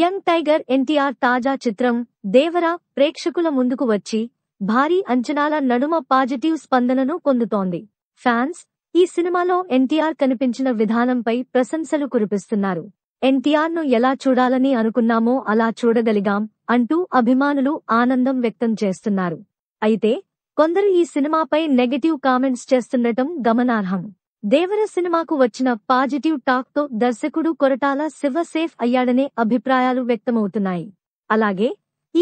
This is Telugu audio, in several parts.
యంగ్ టైగర్ ఎన్టీఆర్ తాజా చిత్రం దేవరా ప్రేక్షకుల ముందుకు వచ్చి భారీ అంచనాల నడుమ పాజిటివ్ స్పందనను పొందుతోంది ఫ్యాన్స్ ఈ సినిమాలో ఎన్టీఆర్ కనిపించిన విధానంపై ప్రశంసలు కురిపిస్తున్నారు ఎన్టీఆర్ ను ఎలా చూడాలని అనుకున్నామో అలా చూడగలిగాం అంటూ అభిమానులు ఆనందం వ్యక్తం చేస్తున్నారు అయితే కొందరు ఈ సినిమాపై నెగటివ్ కామెంట్స్ చేస్తుండటం గమనార్హం దేవర సినిమాకు వచ్చిన పాజిటివ్ టాక్ తో దర్శకుడు కొరటాల శివ సేఫ్ అయ్యాడనే అభిప్రాయాలు వ్యక్తమవుతున్నాయి అలాగే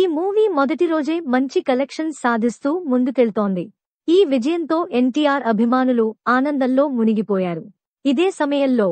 ఈ మూవీ మొదటి రోజే మంచి కలెక్షన్ సాధిస్తూ ముందుకెళ్తోంది ఈ విజయంతో ఎన్టీఆర్ అభిమానులు ఆనందంలో మునిగిపోయారు ఇదే సమయంలో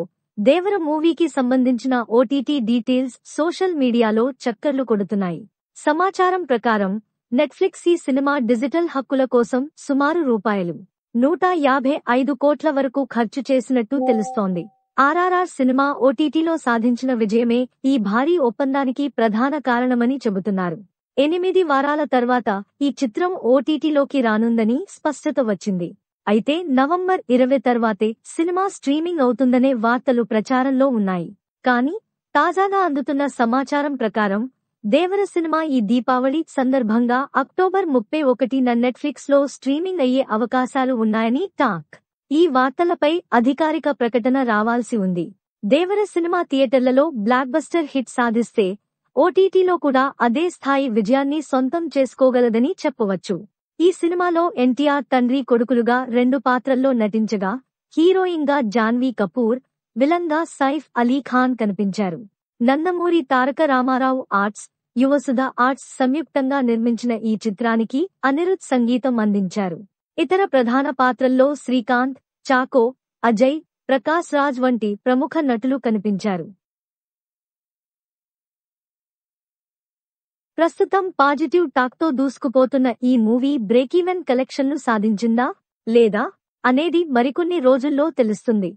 దేవర మూవీకి సంబంధించిన ఓటీటీ డీటెయిల్స్ సోషల్ మీడియాలో చక్కర్లు కొడుతున్నాయి సమాచారం ప్రకారం నెట్ఫ్లిక్స్ ఈ సినిమా డిజిటల్ హక్కుల కోసం సుమారు రూపాయలు నూట యాభై ఐదు కోట్ల వరకు ఖర్చు చేసినట్టు తెలుస్తోంది ఆర్ఆర్ఆర్ సినిమా ఓటీటీలో సాధించిన విజయమే ఈ భారీ ఒప్పందానికి ప్రధాన కారణమని చెబుతున్నారు ఎనిమిది వారాల తర్వాత ఈ చిత్రం ఓటీటీలోకి రానుందని స్పష్టత వచ్చింది అయితే నవంబర్ ఇరవై తర్వాతే సినిమా స్ట్రీమింగ్ అవుతుందనే వార్తలు ప్రచారంలో ఉన్నాయి కానీ తాజాగా అందుతున్న సమాచారం ప్రకారం దేవర సినిమా ఈ దీపావళి సందర్భంగా అక్టోబర్ ముప్పై ఒకటిన లో స్ట్రీమింగ్ అయ్యే అవకాశాలు ఉన్నాయని టాక్ ఈ వార్తలపై అధికారిక ప్రకటన రావాల్సి ఉంది దేవర సినిమా థియేటర్లలో బ్లాక్బస్టర్ హిట్ సాధిస్తే ఓటీటీలో కూడా అదే స్థాయి విజయాన్ని సొంతం చేసుకోగలదని చెప్పవచ్చు ఈ సినిమాలో ఎన్టీఆర్ తండ్రి కొడుకులుగా రెండు పాత్రల్లో నటించగా హీరోయిన్గా జాన్వీ కపూర్ విలన్గా సైఫ్ అలీ ఖాన్ కనిపించారు నందమూరి తారక రామారావు ఆర్ట్స్ యువసుధ ఆర్ట్స్ సంయుక్తంగా నిర్మించిన ఈ చిత్రానికి అనిరుద్ సంగీతం అందించారు ఇతర ప్రధాన పాత్రల్లో శ్రీకాంత్ చాకో అజయ్ ప్రకాశ్ రాజ్ వంటి ప్రముఖ నటులు కనిపించారు ప్రస్తుతం పాజిటివ్ టాక్తో దూసుకుపోతున్న ఈ మూవీ బ్రేకీవెన్ కలెక్షన్లు సాధించిందా లేదా అనేది మరికొన్ని రోజుల్లో తెలుస్తుంది